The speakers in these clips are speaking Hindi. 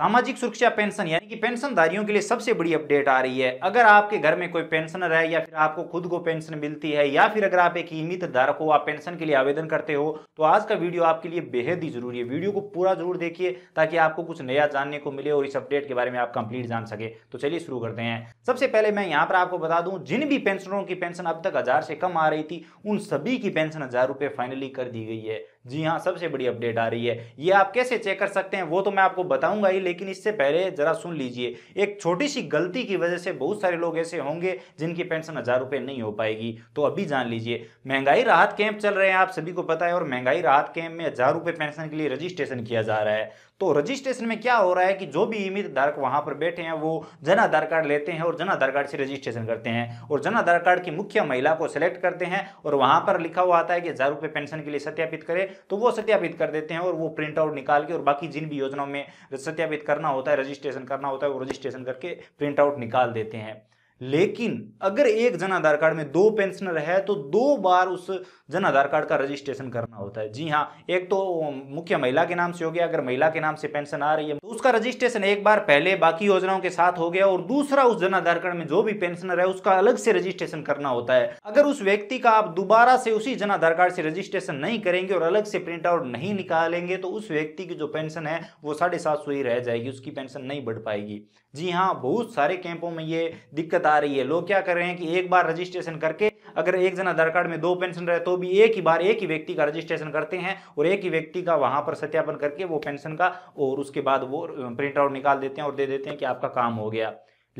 सामाजिक सुरक्षा पेंशन यानी कि पेंशनधारियों के लिए सबसे बड़ी अपडेट आ रही है अगर आपके घर में कोई पेंशनर है या फिर आपको खुद को पेंशन मिलती है या फिर अगर आप एक ईमित धारक हो आप पेंशन के लिए आवेदन करते हो तो आज का वीडियो आपके लिए बेहद ही जरूरी है वीडियो को पूरा जरूर देखिए ताकि आपको कुछ नया जानने को मिले और इस अपडेट के बारे में आप कंप्लीट जान सके तो चलिए शुरू करते हैं सबसे पहले मैं यहाँ पर आपको बता दूँ जिन भी पेंशनरों की पेंशन अब तक हजार से कम आ रही थी उन सभी की पेंशन हजार फाइनली कर दी गई है जी हाँ सबसे बड़ी अपडेट आ रही है ये आप कैसे चेक कर सकते हैं वो तो मैं आपको बताऊंगा ही लेकिन इससे पहले जरा सुन लीजिए एक छोटी सी गलती की वजह से बहुत सारे लोग ऐसे होंगे जिनकी पेंशन हजार रुपये नहीं हो पाएगी तो अभी जान लीजिए महंगाई राहत कैंप चल रहे हैं आप सभी को पता है और महंगाई राहत कैंप में हजार रुपए पेंशन के लिए रजिस्ट्रेशन किया जा रहा है तो रजिस्ट्रेशन में क्या हो रहा है कि जो भी इमित धारक वहां पर बैठे हैं वो जन आधार कार्ड लेते हैं और जन आधार कार्ड से रजिस्ट्रेशन करते हैं और जन आधार कार्ड की मुख्य महिला को सिलेक्ट करते हैं और वहां पर लिखा हुआ आता है कि हजार रुपये पेंशन के लिए सत्यापित करें तो वो सत्यापित कर देते हैं और वो प्रिंट आउट निकाल के और बाकी जिन भी योजनाओं में सत्यापित करना होता है रजिस्ट्रेशन करना होता है वो रजिस्ट्रेशन करके प्रिंट आउट निकाल देते हैं लेकिन अगर एक जन आधार कार्ड में दो पेंशनर है तो दो बार उस जन आधार कार्ड का रजिस्ट्रेशन करना होता है जी हाँ एक तो मुख्य महिला के नाम से हो गया अगर महिला के नाम से पेंशन आ रही है तो उसका रजिस्ट्रेशन एक बार पहले बाकी योजनाओं के साथ हो गया और दूसरा उस जन आधार कार्ड में जो भी पेंशनर है उसका अलग से रजिस्ट्रेशन करना होता है अगर उस व्यक्ति का आप दोबारा से उसी जन आधार कार्ड से रजिस्ट्रेशन नहीं करेंगे और अलग से प्रिंट आउट नहीं निकालेंगे तो उस व्यक्ति की जो पेंशन है वो साढ़े सात सौ ही रह जाएगी उसकी पेंशन नहीं बढ़ पाएगी जी हाँ बहुत सारे कैंपों में ये दिक्कत बता रही है लोग क्या कर रहे हैं कि एक बार रजिस्ट्रेशन करके अगर एक जन आधार कार्ड में दो पेंशन रहे तो भी एक ही बार एक ही व्यक्ति का रजिस्ट्रेशन करते हैं और एक ही व्यक्ति का वहां पर सत्यापन करके वो पेंशन का और उसके बाद वो प्रिंट आउट निकाल देते हैं और दे देते हैं कि आपका काम हो गया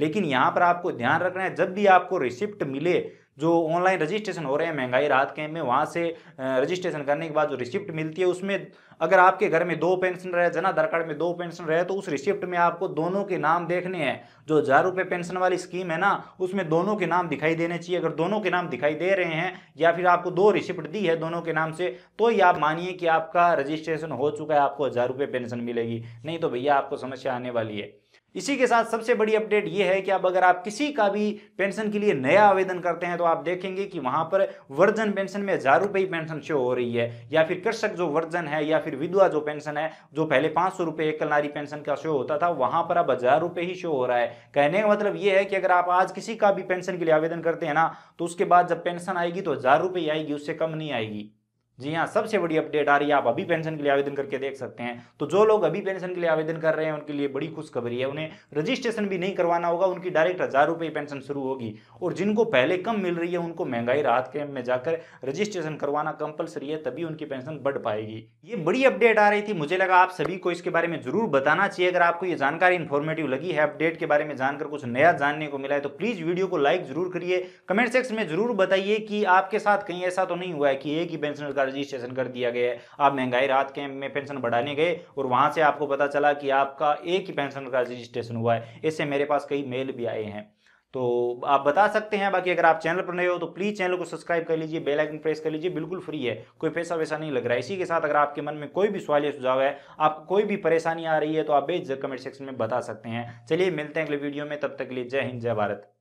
लेकिन यहां पर आपको ध्यान रखना है जब भी आपको रिसिप्ट मिले जो ऑनलाइन रजिस्ट्रेशन हो रहे हैं महंगाई राहत कैंप में वहाँ से रजिस्ट्रेशन करने के बाद जो रिसिप्ट मिलती है उसमें अगर आपके घर में दो पेंशन रहे जना आधार कार्ड में दो पेंशन रहे तो उस रिसिप्ट में आपको दोनों के नाम देखने हैं जो हज़ार रुपये पेंशन वाली स्कीम है ना उसमें दोनों के नाम दिखाई देने चाहिए अगर दोनों के नाम दिखाई दे रहे हैं या फिर आपको दो रिसिप्ट दी है दोनों के नाम से तो ही आप मानिए कि आपका रजिस्ट्रेशन हो चुका है आपको हज़ार रुपये पेंशन मिलेगी नहीं तो भैया आपको समस्या आने वाली है इसी के साथ सबसे बड़ी अपडेट यह है कि अब अगर आप किसी का भी पेंशन के लिए नया आवेदन करते हैं तो आप देखेंगे कि वहां पर वर्जन पेंशन में हजार रुपये ही पेंशन शो हो रही है या फिर कृषक जो वर्जन है या फिर विधवा जो पेंशन है जो पहले पांच सौ रुपये एकल नारी पेंशन का शो होता था वहां पर अब हजार रुपये ही शो हो रहा है कहने का मतलब यह है कि अगर आप आज किसी का भी पेंशन के लिए आवेदन करते हैं ना तो उसके बाद जब पेंशन आएगी तो हजार रुपये आएगी उससे कम नहीं आएगी जी हाँ सबसे बड़ी अपडेट आ रही है आप अभी पेंशन के लिए आवेदन करके देख सकते हैं तो जो लोग अभी पेंशन के लिए आवेदन कर रहे हैं उनके लिए बड़ी खुशखबरी है उन्हें रजिस्ट्रेशन भी नहीं करवाना होगा उनकी डायरेक्ट हज़ार रुपये पेंशन शुरू होगी और जिनको पहले कम मिल रही है उनको महंगाई राहत कैंप में जाकर रजिस्ट्रेशन करवाना कंपलसरी है तभी उनकी पेंशन बढ़ पाएगी ये बड़ी अपडेट आ रही थी मुझे लगा आप सभी को इसके बारे में जरूर बताना चाहिए अगर आपको ये जानकारी इन्फॉर्मेटिव लगी है अपडेट के बारे में जानकर कुछ नया जानने को मिला है तो प्लीज़ वीडियो को लाइक जरूर करिए कमेंट सेक्शन में जरूर बताइए कि आपके साथ कहीं ऐसा तो नहीं हुआ है कि एक ही पेंशनर का रजिस्ट्रेशन कर दिया गया है आप महंगाई रात के में पेंशन बढ़ाने गए और वहाँ से आपको पता चला कि आपका एक ही पेंशन का रजिस्ट्रेशन हुआ है इससे मेरे पास कई मेल भी आए हैं तो आप बता सकते हैं बाकी अगर आप चैनल पर नए हो तो प्लीज़ चैनल को सब्सक्राइब कर लीजिए बेल आइकन प्रेस कर लीजिए बिल्कुल फ्री है कोई पैसा वैसा नहीं लग रहा है इसी के साथ अगर आपके मन में कोई भी सवाल या सुझाव है आपको कोई भी परेशानी आ रही है तो आप बेझक कमेंट सेक्शन में बता सकते हैं चलिए मिलते हैं अगले वीडियो में तब तक के लिए जय हिंद जय भारत